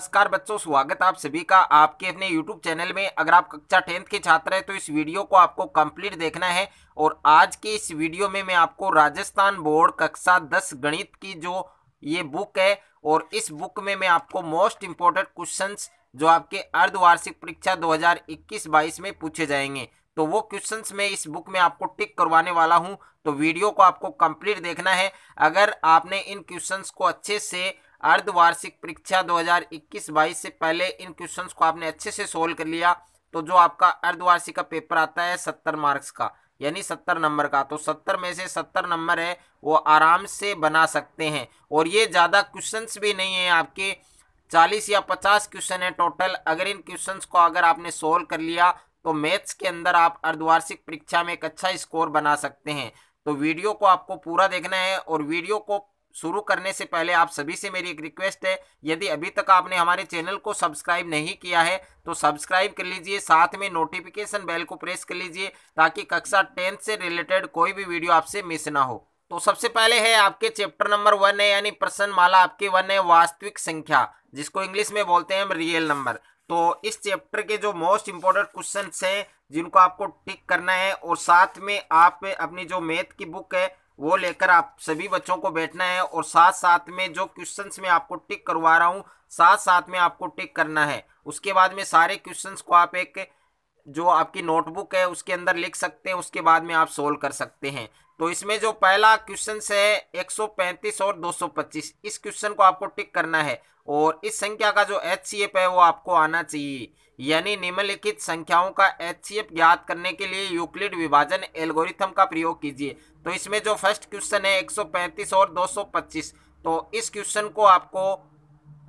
नमस्कार बच्चों स्वागत आप सभी का आपके अपने YouTube चैनल में अगर आप कक्षा टेंथ के छात्र हैं तो इस वीडियो को आपको कंप्लीट देखना है और आज के इस वीडियो में मैं आपको राजस्थान बोर्ड कक्षा 10 गणित की जो ये बुक है और इस बुक में मैं आपको मोस्ट इम्पोर्टेंट क्वेश्चंस जो आपके अर्धवार्षिक परीक्षा दो हजार में पूछे जाएंगे तो वो क्वेश्चंस में इस बुक में आपको टिक करवाने वाला हूं तो वीडियो को आपको कंप्लीट देखना है अगर आपने इन क्वेश्चंस को अच्छे से अर्धवार्षिक परीक्षा 2021-22 से पहले इन क्वेश्चंस को आपने अच्छे से सोल्व कर लिया तो जो आपका अर्धवार्षिक का पेपर आता है सत्तर मार्क्स का यानी सत्तर नंबर का तो सत्तर में से सत्तर नंबर है वो आराम से बना सकते हैं और ये ज़्यादा क्वेश्चंस भी नहीं है आपके चालीस या पचास क्वेश्चन है टोटल अगर इन क्वेश्चन को अगर आपने सोल्व कर लिया तो मैथ्स के अंदर आप अर्धवार्षिक परीक्षा में एक अच्छा स्कोर बना सकते हैं तो वीडियो को आपको पूरा देखना है और वीडियो को शुरू करने से पहले आप सभी से मेरी एक रिक्वेस्ट है यदि अभी तक आपने हमारे चैनल को सब्सक्राइब नहीं किया है तो सब्सक्राइब कर लीजिए साथ में नोटिफिकेशन बेल को प्रेस कर लीजिए ताकि कक्षा टेंथ से रिलेटेड कोई भी वीडियो आपसे मिस ना हो तो सबसे पहले है आपके चैप्टर नंबर वन है यानी प्रश्न माला आपके वन है वास्तविक संख्या जिसको इंग्लिश में बोलते हैं हम रियल नंबर तो इस चैप्टर के जो मोस्ट इंपॉर्टेंट क्वेश्चन हैं जिनको आपको टिक करना है और साथ में आप अपनी जो मैथ की बुक है वो लेकर आप सभी बच्चों को बैठना है और साथ साथ में जो क्वेश्चंस में आपको टिक करवा रहा हूँ साथ साथ में आपको टिक करना है उसके बाद में सारे क्वेश्चंस को आप एक जो आपकी नोटबुक है उसके अंदर लिख सकते हैं उसके बाद में आप सोल्व कर सकते हैं तो इसमें जो पहला क्वेश्चन है 135 और 225 इस क्वेश्चन को आपको टिक करना है और इस संख्या का जो एच है वो आपको आना चाहिए यानी निम्नलिखित संख्याओं का एच ज्ञात करने के लिए यूक्लिड विभाजन एल्गोरिथम का प्रयोग कीजिए तो इसमें जो फर्स्ट क्वेश्चन है 135 और 225 तो इस क्वेश्चन को आपको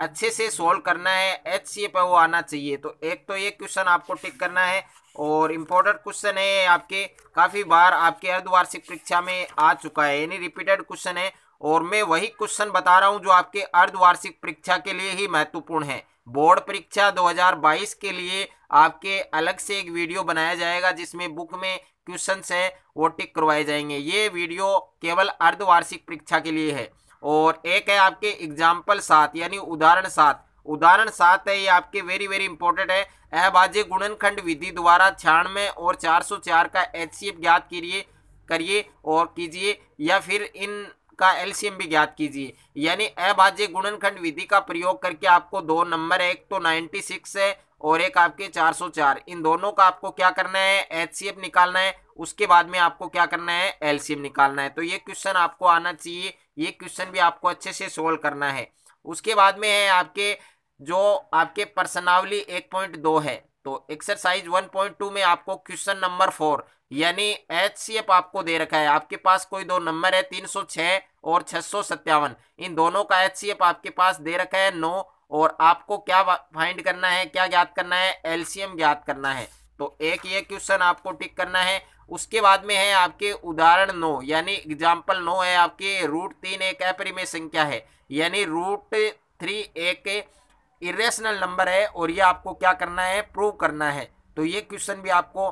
अच्छे से सोल्व करना है एच सी पे वो आना चाहिए तो एक तो ये क्वेश्चन आपको टिक करना है और इम्पोर्टेंट क्वेश्चन है आपके काफ़ी बार आपके अर्धवार्षिक परीक्षा में आ चुका है यानी रिपीटेड क्वेश्चन है और मैं वही क्वेश्चन बता रहा हूँ जो आपके अर्धवार्षिक परीक्षा के लिए ही महत्वपूर्ण है बोर्ड परीक्षा 2022 के लिए आपके अलग से एक वीडियो बनाया जाएगा जिसमें बुक में क्वेश्चंस है वो टिक करवाए जाएंगे ये वीडियो केवल अर्धवार्षिक परीक्षा के लिए है और एक है आपके एग्जाम्पल सात यानी उदाहरण सात उदाहरण सात है ये आपके वेरी वेरी इंपॉर्टेंट है अहबाजे गुणनखंड विधि द्वारा छियानवे और 404 का एच ज्ञात करिए करिए और कीजिए या फिर इन का एलसीएम भी ज्ञात कीजिए यानी अभाज्य गुणनखंड विधि का प्रयोग करके आपको दो नंबर है एक तो 96 है और एक आपके 404 इन दोनों का आपको क्या करना है एचसीएफ निकालना है उसके बाद में आपको क्या करना है एलसीएम निकालना है तो ये क्वेश्चन आपको आना चाहिए ये क्वेश्चन भी आपको अच्छे से सोल्व करना है उसके बाद में है आपके जो आपके पर्सनावली 1.2 है तो एक्सरसाइज 1.2 में आपको क्वेश्चन नंबर फोर यानी एच आपको दे रखा है आपके पास कोई दो नंबर है तीन सौ छह और सत्तावन इन दोनों का एच आपके पास दे रखा है नौ और आपको क्या फाइंड करना है क्या ज्ञात करना है एलसीएम ज्ञात करना है तो एक ये क्वेश्चन आपको टिक करना है उसके बाद में है आपके उदाहरण नौ यानी एग्जाम्पल नौ है आपके रूट तीन एक अपरिमेय संख्या है यानी रूट थ्री एक इरेशनल नंबर है और ये आपको क्या करना है प्रूव करना है तो ये क्वेश्चन भी आपको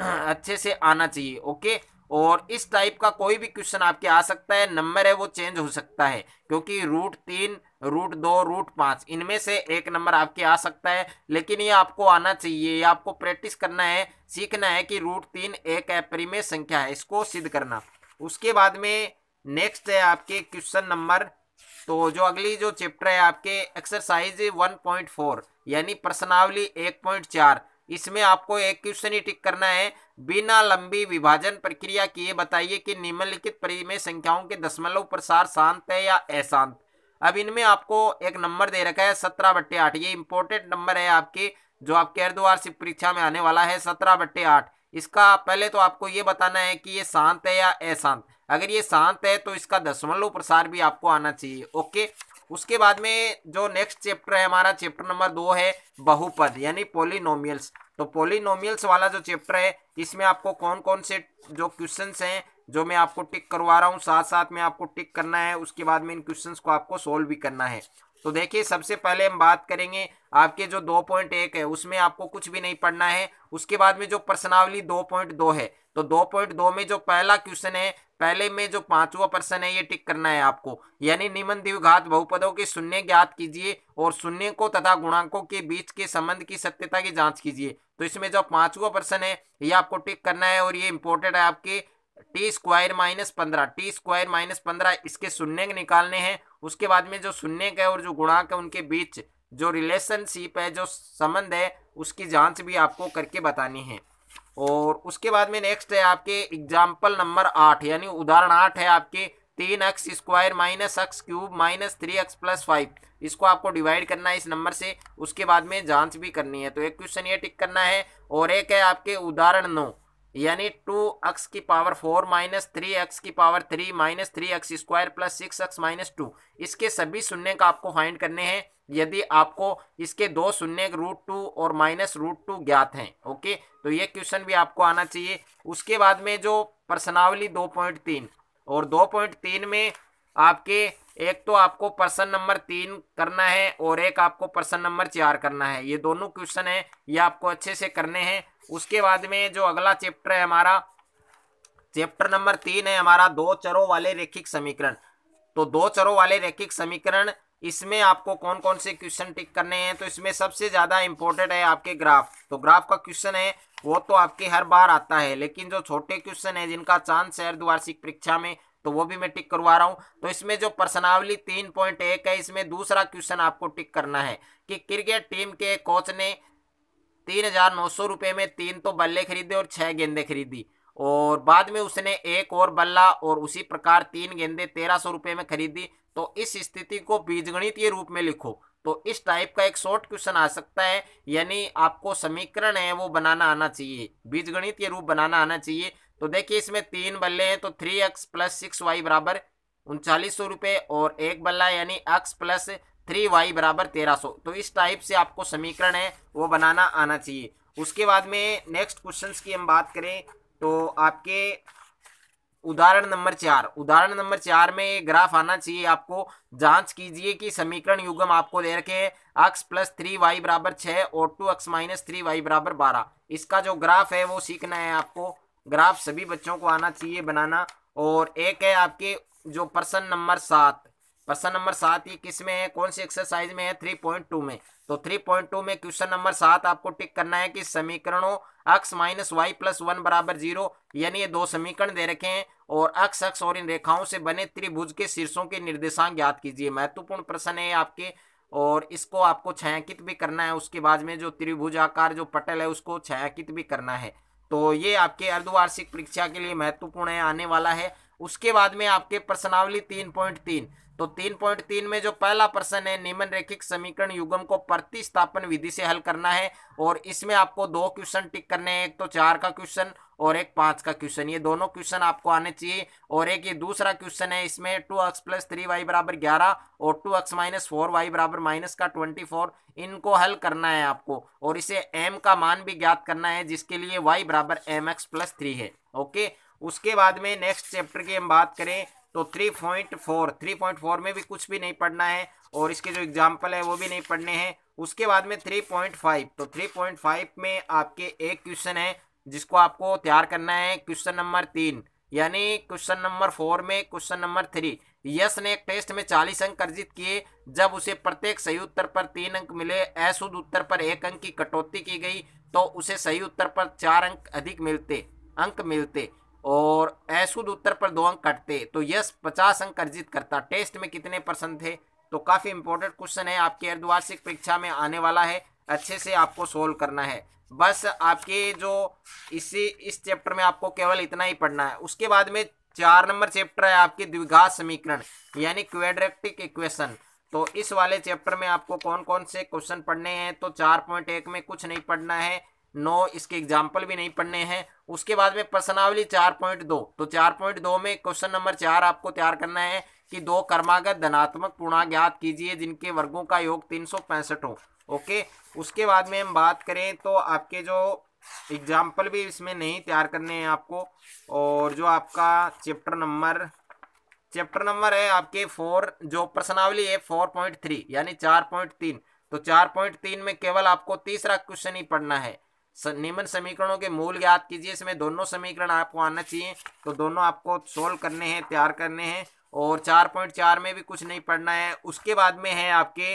अच्छे से आना चाहिए ओके और इस टाइप का कोई भी क्वेश्चन आपके आ सकता है नंबर है वो चेंज हो सकता है क्योंकि रूट तीन रूट दो रूट पाँच इनमें से एक नंबर आपके आ सकता है लेकिन ये आपको आना चाहिए ये आपको प्रैक्टिस करना है सीखना है कि रूट तीन एक अपरिमेय संख्या है इसको सिद्ध करना उसके बाद में नेक्स्ट है आपके क्वेश्चन नंबर तो जो अगली जो चैप्टर है आपके एक्सरसाइज वन यानी प्रश्नावली एक इसमें आपको एक क्वेश्चन ही टिक करना है बिना लंबी विभाजन प्रक्रिया किए बताइए कि निम्नलिखित परिमेय संख्याओं के दशमलव प्रसार शांत है या अशांत अब इनमें आपको एक नंबर दे रखा है सत्रह बट्टे आठ ये इंपॉर्टेंट नंबर है आपके जो आपके से परीक्षा में आने वाला है सत्रह बट्टे आठ इसका पहले तो आपको ये बताना है कि ये शांत है या अशांत अगर ये शांत है तो इसका दशमलव प्रसार भी आपको आना चाहिए ओके उसके बाद में जो नेक्स्ट चैप्टर है हमारा चैप्टर नंबर दो है बहुपद यानी पोलिनोमियल्स तो पोलिनोमियल्स वाला जो चैप्टर है इसमें आपको कौन कौन से जो क्वेश्चन हैं जो मैं आपको टिक करवा रहा हूँ साथ साथ में आपको टिक करना है उसके बाद में इन क्वेश्चन को आपको सोल्व भी करना है तो देखिए सबसे पहले हम बात करेंगे आपके जो 2.1 है उसमें आपको कुछ भी नहीं पढ़ना है उसके बाद में जो प्रश्नावली 2.2 है तो 2.2 में जो पहला क्वेश्चन है पहले में जो पांचवा प्रश्न है ये टिक करना है आपको यानी निमन दिवघात बहुपदों के शून्य ज्ञात कीजिए और शून्य को तथा गुणांकों के बीच के संबंध की सत्यता की जाँच कीजिए तो इसमें जो पांचवा प्रश्न है ये आपको टिक करना है और ये इंपॉर्टेंट है आपके टी स्क्वायर माइनस पंद्रह टी स्क्वायर माइनस पंद्रह इसके शून्य निकालने हैं उसके बाद में जो शून्य का और जो गुणाक है उनके बीच जो रिलेशनशिप है जो संबंध है उसकी जांच भी आपको करके बतानी है और उसके बाद में नेक्स्ट है आपके एग्जाम्पल नंबर आठ यानी उदाहरण आठ है आपके तीन x square minus x cube minus three x plus five इसको आपको डिवाइड करना है इस नंबर से उसके बाद में जांच भी करनी है तो एक क्वेश्चन ये टिक करना है और एक है आपके उदाहरण नौ यानी टू एक्स की power four minus three x की power three minus three x square plus six x minus two इसके सभी शून्य का आपको फाइंड करने हैं यदि आपको इसके दो शून्य रूट टू और माइनस रूट टू ज्ञात हैं ओके तो ये क्वेश्चन भी आपको आना चाहिए उसके बाद में जो प्रश्नावली दो पॉइंट तीन और दो पॉइंट तीन में आपके एक तो आपको प्रश्न नंबर तीन करना है और एक आपको प्रश्न नंबर चार करना है ये दोनों क्वेश्चन है ये आपको अच्छे से करने हैं उसके बाद में जो अगला चैप्टर है हमारा चैप्टर नंबर तीन है हमारा दो चरों वाले रेखिक समीकरण तो दो चरों वाले रेखिक समीकरण इसमें आपको कौन कौन से क्वेश्चन टिक करने हैं तो इसमें सबसे ज़्यादा इंपॉर्टेंट है आपके ग्राफ तो ग्राफ का क्वेश्चन है वो तो आपके हर बार आता है लेकिन जो छोटे क्वेश्चन है जिनका चांस है अर्धवार्षिक परीक्षा में तो वो भी मैं टिक करवा रहा हूँ तो इसमें जो पर्सनावली तीन पॉइंट एक है इसमें दूसरा क्वेश्चन आपको टिक करना है कि क्रिकेट टीम के कोच ने तीन हजार नौ सौ रुपये में तीन तो बल्ले खरीदे और छह गेंदे खरीदी और बाद में उसने एक और बल्ला और उसी प्रकार तीन गेंदे तेरह सौ रुपये में खरीदी तो इस स्थिति को बीजगणितीय रूप में लिखो तो इस टाइप का एक शॉर्ट क्वेश्चन आ सकता है यानी आपको समीकरण है वो बनाना आना चाहिए के रूप बनाना आना चाहिए तो देखिए इसमें तीन बल्ले हैं तो three x plus six y बराबर उनचालीस सौ रुपये और एक बल्ला यानी एक्स प्लस थ्री वाई बराबर तेरह सौ तो इस टाइप से आपको समीकरण है वो बनाना आना चाहिए उसके बाद में नेक्स्ट क्वेश्चंस की हम बात करें तो आपके उदाहरण नंबर चार उदाहरण नंबर चार में ये ग्राफ आना चाहिए आपको जांच कीजिए कि समीकरण युगम आपको दे रखे है अक्स प्लस थ्री वाई बराबर छः और two x minus three y बराबर बारह इसका जो ग्राफ है वो सीखना है आपको ग्राफ सभी बच्चों को आना चाहिए बनाना और एक है आपके जो प्रश्न नंबर सात प्रश्न नंबर सात ये किस में है कौन सी एक्सरसाइज में है थ्री पॉइंट टू में तो थ्री पॉइंट टू में क्वेश्चन नंबर सात आपको टिक करना है कि समीकरणों x minus y plus one बराबर जीरो यानी ये दो समीकरण दे रखे हैं और अक्ष अक्ष और इन रेखाओं से बने त्रिभुज के शीर्षों के निर्देशांक याद कीजिए महत्वपूर्ण प्रश्न है आपके और इसको आपको छायांकित भी करना है उसके बाद में जो त्रिभुज आकार जो पटल है उसको छायांकित भी करना है तो ये आपके अर्धवार्षिक परीक्षा के लिए महत्वपूर्ण है आने वाला है उसके बाद में आपके प्रश्नावली तीन पॉइंट तीन तो तीन पॉइंट तीन में जो पहला प्रश्न है निम्न रेखिक समीकरण युगम को प्रतिस्थापन विधि से हल करना है और इसमें आपको दो क्वेश्चन टिक करने हैं एक तो चार का क्वेश्चन और एक पांच का क्वेश्चन ये दोनों क्वेश्चन आपको आने चाहिए और एक ये दूसरा क्वेश्चन है इसमें two x plus three y बराबर ग्यारह और two x minus four y बराबर माइनस का ट्वेंटी फोर इनको हल करना है आपको और इसे एम का मान भी ज्ञात करना है जिसके लिए वाई बराबर एम एक्स प्लस थ्री है ओके उसके बाद में नेक्स्ट चैप्टर की हम बात करें तो three point four three point four में भी कुछ भी नहीं पढ़ना है और इसके जो एग्जाम्पल है वो भी नहीं पढ़ने हैं उसके बाद में थ्री पॉइंट फाइव तो थ्री पॉइंट फाइव में आपके एक क्वेश्चन है जिसको आपको तैयार करना है क्वेश्चन नंबर तीन यानी क्वेश्चन नंबर फोर में क्वेश्चन नंबर थ्री यश ने एक टेस्ट में चालीस अंक अर्जित किए जब उसे प्रत्येक सही उत्तर पर तीन अंक मिले अशुद्ध उत्तर पर एक अंक की कटौती की गई तो उसे सही उत्तर पर चार अंक अधिक मिलते अंक मिलते और ऐसुद उत्तर पर दो अंक कटते तो यस पचास अंक अर्जित करता टेस्ट में कितने परसेंट थे तो काफ़ी इंपॉर्टेंट क्वेश्चन है आपके अर्धवार्षिक परीक्षा में आने वाला है अच्छे से आपको सोल्व करना है बस आपके जो इसी इस चैप्टर में आपको केवल इतना ही पढ़ना है उसके बाद में चार नंबर चैप्टर है आपके द्विघात समीकरण यानी क्वेड्रेक्टिक इक्वेशन तो इस वाले चैप्टर में आपको कौन कौन से क्वेश्चन पढ़ने हैं तो चार पॉइंट एक में कुछ नहीं पढ़ना है नौ इसके एग्जाम्पल भी नहीं पढ़ने हैं उसके बाद में प्रश्नावली चार पॉइंट दो तो चार पॉइंट दो में क्वेश्चन नंबर चार आपको तैयार करना है कि दो कर्मागत धनात्मक पूर्णा ज्ञात कीजिए जिनके वर्गों का योग तीन सौ पैंसठ हो ओके उसके बाद में हम बात करें तो आपके जो एग्जाम्पल भी इसमें नहीं तैयार करने हैं आपको और जो आपका चैप्टर नंबर चैप्टर नंबर है आपके फोर जो प्रश्नावली है फोर पॉइंट थ्री यानी चार पॉइंट तीन तो चार पॉइंट तीन में केवल आपको तीसरा क्वेश्चन ही पढ़ना है निम्न समीकरणों के मूल याद कीजिए इसमें दोनों समीकरण आपको आना चाहिए तो दोनों आपको सोल्व करने हैं तैयार करने हैं और चार पॉइंट चार में भी कुछ नहीं पढ़ना है उसके बाद में है आपके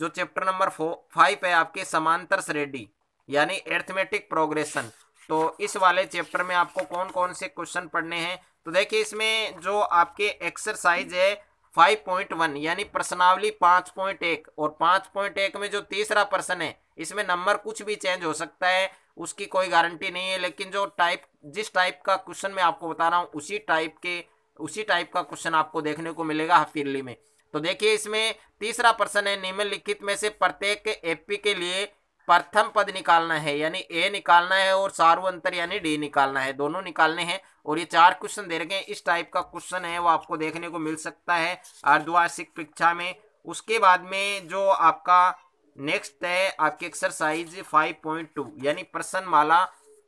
जो चैप्टर नंबर फाइव है आपके समांतर श्रेणी यानी एर्थमेटिक प्रोग्रेशन तो इस वाले चैप्टर में आपको कौन कौन से क्वेश्चन पढ़ने हैं तो देखिए इसमें जो आपके एक्सरसाइज है 5.1 यानी प्रश्नावली 5.1 और 5.1 में जो तीसरा प्रश्न है इसमें नंबर कुछ भी चेंज हो सकता है उसकी कोई गारंटी नहीं है लेकिन जो टाइप जिस टाइप का क्वेश्चन मैं आपको बता रहा हूँ उसी टाइप के उसी टाइप का क्वेश्चन आपको देखने को मिलेगा हफीरली में तो देखिए इसमें तीसरा प्रश्न है निम्नलिखित में से प्रत्येक एपी के लिए प्रथम पद निकालना है यानी ए निकालना है और सार्व अंतर यानी डी निकालना है दोनों निकालने हैं और ये चार क्वेश्चन दे रखे हैं इस टाइप का क्वेश्चन है वो आपको देखने को मिल सकता है अर्धवार्षिक परीक्षा में उसके बाद में जो आपका नेक्स्ट है आपकी एक्सरसाइज 5.2 यानी प्रश्न माला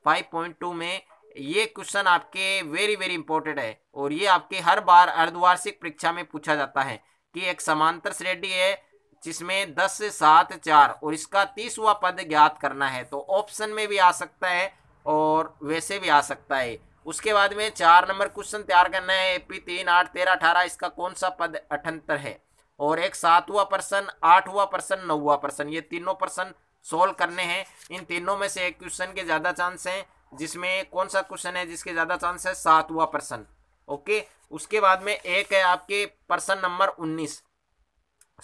5.2 में ये क्वेश्चन आपके वेरी वेरी इंपॉर्टेंट है और ये आपके हर बार अर्धवार्षिक परीक्षा में पूछा जाता है कि एक समांतर श्रेणी है जिसमें दस सात चार और इसका तीसवा पद ज्ञात करना है तो ऑप्शन में भी आ सकता है और वैसे भी आ सकता है उसके बाद में चार नंबर क्वेश्चन तैयार करना है एपी तीन आठ तेरह अठारह इसका कौन सा पद अठहत्तर है और एक सातवा प्रश्न आठवा प्रश्न नौवा प्रश्न ये तीनों प्रश्न सोल्व करने हैं इन तीनों में से एक क्वेश्चन के ज़्यादा चांस हैं जिसमें कौन सा क्वेश्चन है जिसके ज़्यादा चांस है सातवा प्रश्न ओके उसके बाद में एक है आपके प्रश्न नंबर उन्नीस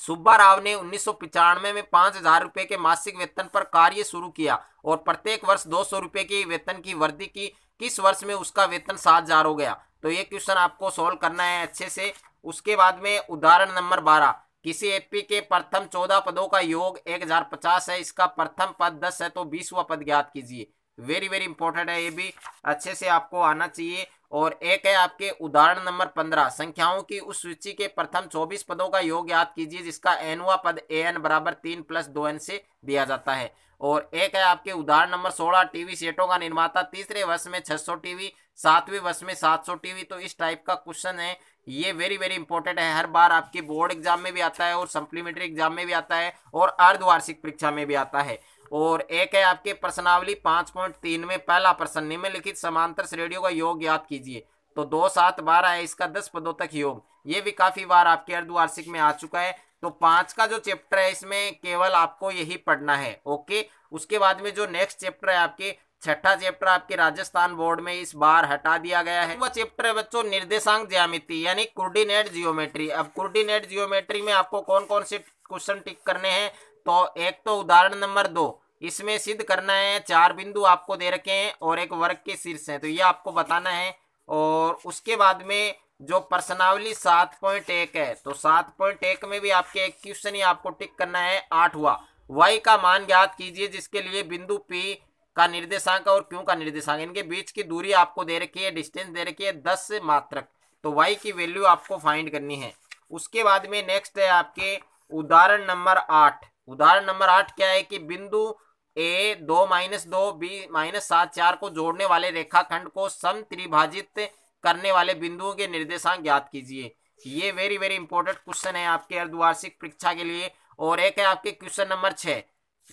सुब्बा राव ने उन्नीस में पांच हजार रुपए के मासिक वेतन पर कार्य शुरू किया और प्रत्येक वर्ष दो सौ रुपए की वेतन की वृद्धि की किस वर्ष में उसका वेतन सात हजार हो गया तो ये क्वेश्चन आपको सोल्व करना है अच्छे से उसके बाद में उदाहरण नंबर बारह किसी एपी के प्रथम चौदह पदों का योग एक हजार पचास है इसका प्रथम पद दस है तो बीसवा पद ज्ञात कीजिए वेरी वेरी इंपॉर्टेंट है ये भी अच्छे से आपको आना चाहिए और एक है आपके उदाहरण नंबर पंद्रह संख्याओं की उस सूची के प्रथम चौबीस पदों का योग याद कीजिए जिसका एनवा पद ए एन बराबर तीन प्लस दो एन से दिया जाता है और एक है आपके उदाहरण नंबर सोलह टीवी सेटों का निर्माता तीसरे वर्ष में 600 टीवी सातवें वर्ष में 700 टीवी तो इस टाइप का क्वेश्चन है ये वेरी वेरी इंपॉर्टेंट है हर बार आपके बोर्ड एग्जाम में भी आता है और सप्लीमेंट्री एग्जाम में भी आता है और अर्धवार्षिक परीक्षा में भी आता है और एक है आपके प्रश्नावली पांच पॉइंट तीन में पहला प्रश्न निम्नलिखित समांतर श्रेणियों का योग याद कीजिए तो दो सात बारह है इसका दस पदों तक योग ये भी काफ़ी बार आपके अर्धवार्षिक में आ चुका है तो पांच का जो चैप्टर है इसमें केवल आपको यही पढ़ना है ओके उसके बाद में जो नेक्स्ट चैप्टर है आपके छठा चैप्टर आपके राजस्थान बोर्ड में इस बार हटा दिया गया है वह चैप्टर है बच्चों निर्देशांक ज्यामिति यानी कोर्डिनेट जियोमेट्री अब कोर्डिनेट जियोमेट्री में आपको कौन कौन से क्वेश्चन टिक करने हैं तो एक तो उदाहरण नंबर दो इसमें सिद्ध करना है चार बिंदु आपको दे रखे हैं और एक वर्ग के शीर्ष है तो ये आपको बताना है और उसके बाद में जो पर्सनावली सात पॉइंट एक है तो सात पॉइंट एक में भी आपके एक क्वेश्चन ही आपको टिक करना है आठ हुआ वाई का मान ज्ञात कीजिए जिसके लिए बिंदु पी का निर्देशांक और क्यों का निर्देशांक इनके बीच की दूरी आपको दे रखी है डिस्टेंस दे रखी है दस से मात्रक तो वाई की वैल्यू आपको फाइंड करनी है उसके बाद में नेक्स्ट है आपके उदाहरण नंबर आठ उदाहरण नंबर आठ क्या है कि बिंदु ए दो माइनस दो बी माइनस सात चार को जोड़ने वाले रेखाखंड को सम त्रिभाजित करने वाले बिंदुओं के निर्देशांक ज्ञात कीजिए ये वेरी वेरी इंपॉर्टेंट क्वेश्चन है आपके अर्धवार्षिक परीक्षा के लिए और एक है आपके क्वेश्चन नंबर छः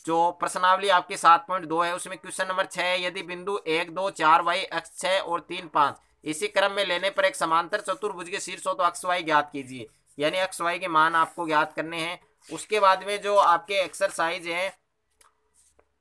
जो प्रश्नावली आपके सात पॉइंट दो है उसमें क्वेश्चन नंबर छः है यदि बिंदु एक दो चार वाई अक्ष छः और तीन पाँच इसी क्रम में लेने पर एक समांतर चतुर्भुज के शीर्ष हो तो अक्ष वाई ज्ञात कीजिए यानी अक्ष वाई के मान आपको ज्ञात करने हैं उसके बाद में जो आपके एक्सरसाइज हैं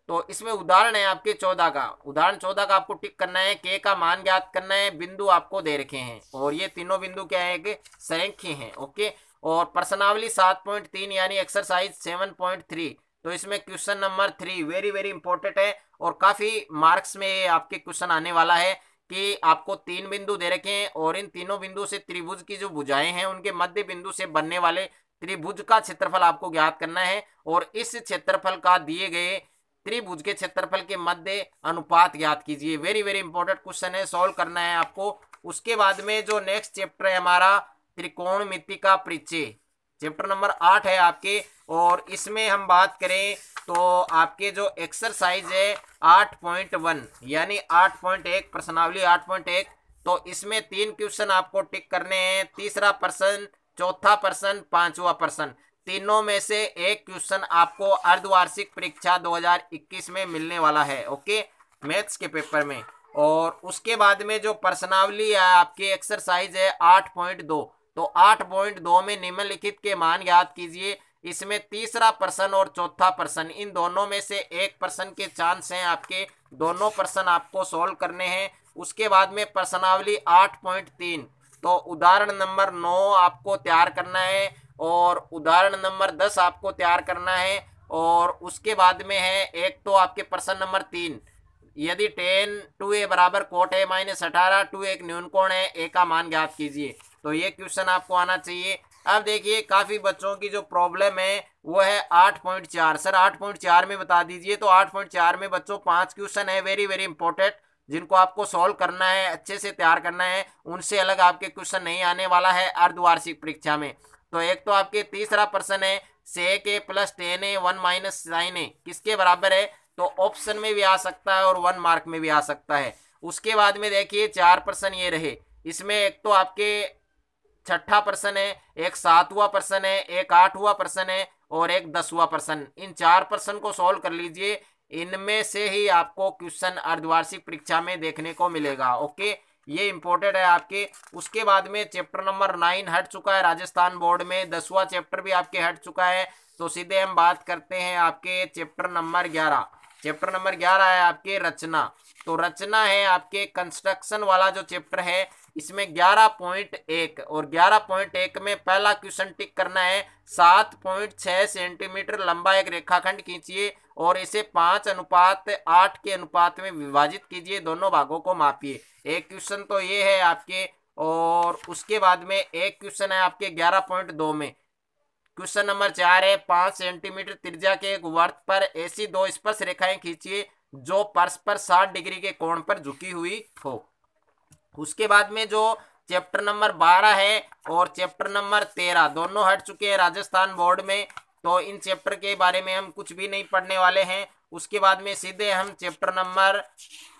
तो इसमें उदाहरण है आपके चौदह का उदाहरण चौदह का आपको टिक करना है के का मान ज्ञात करना है बिंदु आपको दे रखे हैं और ये तीनों बिंदु क्या है कि संख्य हैं ओके और प्रश्नावली सात पॉइंट तीन यानी एक्सरसाइज सेवन पॉइंट थ्री तो इसमें question number three very very important है और काफ़ी मार्क्स में ये आपके क्वेश्चन आने वाला है कि आपको तीन बिंदु दे रखे हैं और इन तीनों बिंदु से त्रिभुज की जो भुजाएं हैं उनके मध्य बिंदु से बनने वाले त्रिभुज का क्षेत्रफल आपको ज्ञात करना है और इस क्षेत्रफल का दिए गए त्रिभुज के क्षेत्रफल के मध्य अनुपात ज्ञात कीजिए वेरी वेरी इंपॉर्टेंट क्वेश्चन है सॉल्व करना है आपको उसके बाद में जो नेक्स्ट चैप्टर है हमारा त्रिकोणमिति का परिचय चैप्टर नंबर आठ है आपके और इसमें हम बात करें तो आपके जो एक्सरसाइज है आठ पॉइंट वन यानी आठ पॉइंट एक प्रश्नावली आठ पॉइंट एक तो इसमें तीन क्वेश्चन आपको टिक करने हैं तीसरा प्रश्न चौथा प्रश्न पांचवा प्रश्न तीनों में से एक क्वेश्चन आपको अर्धवार्षिक परीक्षा 2021 में मिलने वाला है ओके मैथ्स के पेपर में और उसके बाद में जो पर्सनावली है आपकी एक्सरसाइज है आठ पॉइंट दो तो आठ पॉइंट दो में निम्नलिखित के मान याद कीजिए इसमें तीसरा पर्सन और चौथा पर्सन इन दोनों में से एक पर्सन के चांस हैं आपके दोनों पर्सन आपको सॉल्व करने हैं उसके बाद में पर्सनावली आठ पॉइंट तीन तो उदाहरण नंबर नौ आपको तैयार करना है और उदाहरण नंबर दस आपको तैयार करना है और उसके बाद में है एक तो आपके प्रश्न नंबर तीन यदि टेन टू ए बराबर कोट ए माइनस अठारह टू एक न्यून कोण है ए का मान ज्ञात कीजिए तो ये क्वेश्चन आपको आना चाहिए अब देखिए काफ़ी बच्चों की जो प्रॉब्लम है वो है आठ पॉइंट चार सर आठ पॉइंट चार में बता दीजिए तो आठ पॉइंट चार में बच्चों पांच क्वेश्चन है वेरी वेरी इंपॉर्टेंट जिनको आपको सॉल्व करना है अच्छे से तैयार करना है उनसे अलग आपके क्वेश्चन नहीं आने वाला है अर्धवार्षिक परीक्षा में तो एक तो आपके तीसरा प्रश्न है sec A plus tan A one minus sine A किसके बराबर है तो ऑप्शन में भी आ सकता है और वन मार्क में भी आ सकता है उसके बाद में देखिए चार प्रश्न ये रहे इसमें एक तो आपके छठा प्रश्न है एक सातवां प्रश्न है एक आठवां प्रश्न है और एक दसवां प्रश्न इन चार प्रश्न को सॉल्व कर लीजिए इनमें से ही आपको क्वेश्चन अर्धवार्षिक परीक्षा में देखने को मिलेगा ओके ये इंपॉर्टेंट है आपके उसके बाद में चैप्टर नंबर नाइन हट चुका है राजस्थान बोर्ड में दसवां चैप्टर भी आपके हट चुका है तो सीधे हम बात करते हैं आपके चैप्टर नंबर ग्यारह चैप्टर नंबर ग्यारह है आपके रचना तो रचना है आपके कंस्ट्रक्शन वाला जो चैप्टर है इसमें ग्यारह पॉइंट एक और ग्यारह पॉइंट एक में पहला क्वेश्चन टिक करना है सात पॉइंट छह सेंटीमीटर लंबा एक रेखाखंड खींचिए और इसे पांच अनुपात आठ के अनुपात में विभाजित कीजिए दोनों भागों को मापिए एक क्वेश्चन तो ये है आपके और उसके बाद में एक क्वेश्चन है आपके ग्यारह पॉइंट दो में क्वेश्चन नंबर चार है पांच सेंटीमीटर त्रिज्या के एक वर्त पर ऐसी दो स्पर्श रेखाएं खींचिए जो परस्पर साठ डिग्री के कोण पर झुकी हुई हो उसके बाद में जो चैप्टर नंबर बारह है और चैप्टर नंबर तेरह दोनों हट चुके हैं राजस्थान बोर्ड में तो इन चैप्टर के बारे में हम कुछ भी नहीं पढ़ने वाले हैं उसके बाद में सीधे हम चैप्टर नंबर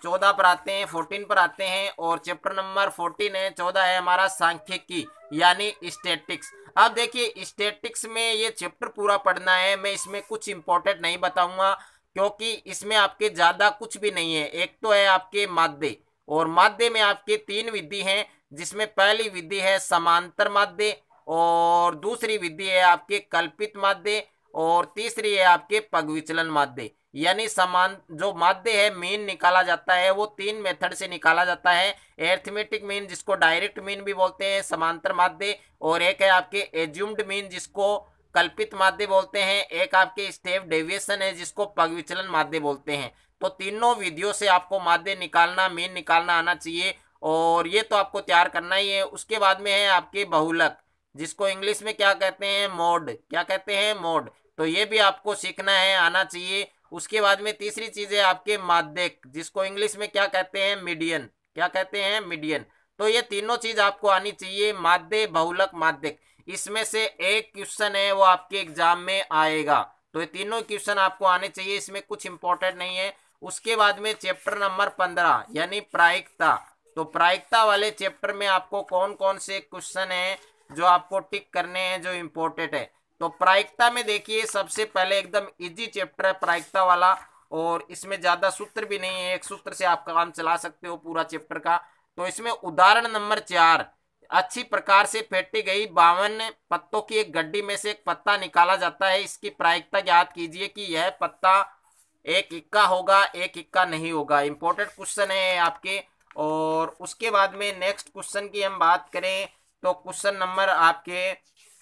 चौदह पर आते हैं फोर्टीन पर आते हैं और चैप्टर नंबर फोर्टीन है चौदह है हमारा सांख्यिकी यानी स्टेटिक्स अब देखिए स्टेटिक्स में ये चैप्टर पूरा पढ़ना है मैं इसमें कुछ इंपॉर्टेंट नहीं बताऊंगा क्योंकि इसमें आपके ज़्यादा कुछ भी नहीं है एक तो है आपके माध्य और माध्य में आपके तीन विधि हैं जिसमें पहली विधि है समांतर माध्य और दूसरी विधि है आपके कल्पित माध्य और तीसरी है आपके पग विचलन यानी समान जो माध्य है मीन निकाला जाता है वो तीन मेथड से निकाला जाता है एर्थमेटिक मीन जिसको डायरेक्ट मीन भी बोलते हैं समांतर माध्य और एक है आपके एज्यूम्ड मीन जिसको कल्पित माध्य बोलते हैं एक आपके स्टेप डेविएशन है जिसको पग विचलन माध्य बोलते हैं तो तीनों विधियों से आपको माध्य निकालना मीन निकालना आना चाहिए और ये तो आपको तैयार करना ही है उसके बाद में है आपके बहुलक जिसको इंग्लिश में क्या कहते हैं मोड क्या कहते हैं मोड तो ये भी आपको सीखना है आना चाहिए उसके बाद में तीसरी चीज़ है आपके माध्यक जिसको इंग्लिश में क्या कहते हैं मीडियन क्या कहते हैं मीडियन तो ये तीनों चीज़ आपको आनी चाहिए माध्य बहुलक माध्यक इसमें से एक क्वेश्चन है वो आपके एग्जाम में आएगा तो ये तीनों क्वेश्चन आपको आने चाहिए इसमें कुछ इंपॉर्टेंट नहीं है उसके बाद में चैप्टर नंबर पंद्रह यानी प्रायिकता तो प्रायिकता वाले चैप्टर में आपको कौन कौन से क्वेश्चन है जो आपको टिक करने हैं जो इम्पोर्टेंट है तो प्रायिकता में देखिए सबसे पहले एकदम इजी चैप्टर है प्रायिकता वाला और इसमें ज़्यादा सूत्र भी नहीं है एक सूत्र से आप काम चला सकते हो पूरा चैप्टर का तो इसमें उदाहरण नंबर चार अच्छी प्रकार से फेटी गई बावन पत्तों की एक गड्डी में से एक पत्ता निकाला जाता है इसकी प्रायिकता ज्ञात कीजिए कि यह पत्ता एक इक्का होगा एक इक्का नहीं होगा इंपॉर्टेंट क्वेश्चन है आपके और उसके बाद में नेक्स्ट क्वेश्चन की हम बात करें तो क्वेश्चन नंबर आपके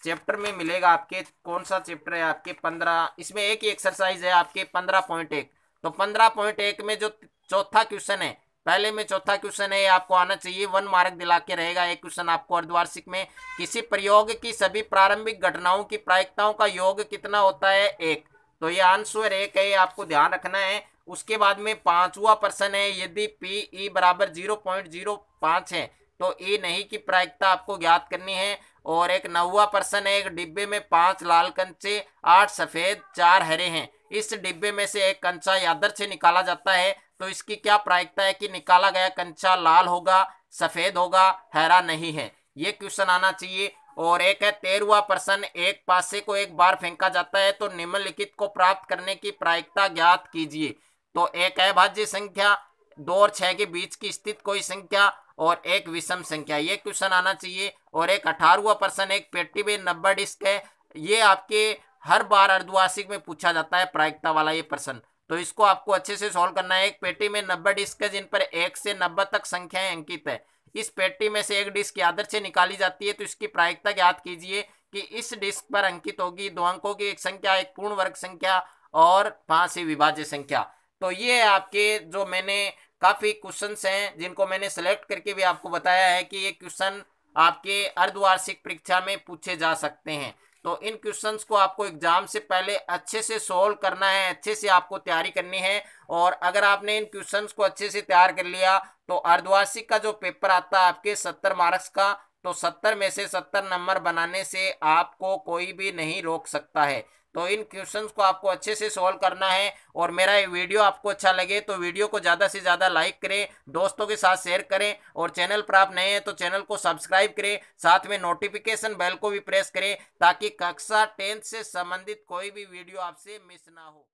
चैप्टर में मिलेगा आपके कौन सा चैप्टर है आपके पंद्रह इसमें एक ही एक्सरसाइज है आपके पंद्रह पॉइंट एक तो पंद्रह पॉइंट एक में जो चौथा क्वेश्चन है पहले में चौथा क्वेश्चन है आपको आना चाहिए वन मार्क दिला के रहेगा एक क्वेश्चन आपको अर्धवार्षिक में किसी प्रयोग की सभी प्रारंभिक घटनाओं की प्रायिकताओं का योग कितना होता है एक तो ये आंसर एक है आपको ध्यान रखना है उसके बाद में पांचवा प्रश्न है यदि पी ई e बराबर जीरो पॉइंट जीरो पाँच है तो ए नहीं की प्रायिकता आपको ज्ञात करनी है और एक नौवा पर्सन है एक डिब्बे में पांच लाल कंचे आठ सफेद चार हरे हैं इस डिब्बे में से एक कंचा यादर से निकाला जाता है तो इसकी क्या प्रायिकता है कि निकाला गया कंचा लाल होगा सफेद होगा हरा नहीं है ये क्वेश्चन आना चाहिए और एक है तेरवा पर्सन एक पासे को एक बार फेंका जाता है तो निम्नलिखित को प्राप्त करने की प्रायिकता ज्ञात कीजिए तो एक है भाज्य संख्या दो और छह के बीच की स्थित कोई संख्या और एक विषम संख्या ये क्वेश्चन आना चाहिए और एक अठारहवा प्रश्न एक पेटी में नब्बे डिस्क है ये आपके हर बार अर्धवार्षिक में पूछा जाता है प्रायिकता वाला ये प्रश्न तो इसको आपको अच्छे से सॉल्व करना है एक पेटी में नब्बे डिस्क है जिन पर एक से नब्बे तक संख्याएं अंकित है इस पेटी में से एक डिस्क आदर से निकाली जाती है तो इसकी प्रायिकता ज्ञात कीजिए कि इस डिस्क पर अंकित होगी दो अंकों की एक संख्या एक पूर्ण वर्ग संख्या और पांच से विभाज्य संख्या तो ये आपके जो मैंने काफ़ी क्वेश्चन हैं जिनको मैंने सेलेक्ट करके भी आपको बताया है कि ये क्वेश्चन आपके अर्धवार्षिक परीक्षा में पूछे जा सकते हैं तो इन क्वेश्चंस को आपको एग्जाम से पहले अच्छे से सोल्व करना है अच्छे से आपको तैयारी करनी है और अगर आपने इन क्वेश्चंस को अच्छे से तैयार कर लिया तो अर्धवार्षिक का जो पेपर आता है आपके सत्तर मार्क्स का तो सत्तर में से सत्तर नंबर बनाने से आपको कोई भी नहीं रोक सकता है तो इन क्वेश्चंस को आपको अच्छे से सॉल्व करना है और मेरा ये वीडियो आपको अच्छा लगे तो वीडियो को ज़्यादा से ज़्यादा लाइक करें दोस्तों के साथ शेयर करें और चैनल पर आप नए हैं तो चैनल को सब्सक्राइब करें साथ में नोटिफिकेशन बेल को भी प्रेस करें ताकि कक्षा टेंथ से संबंधित कोई भी वीडियो आपसे मिस ना हो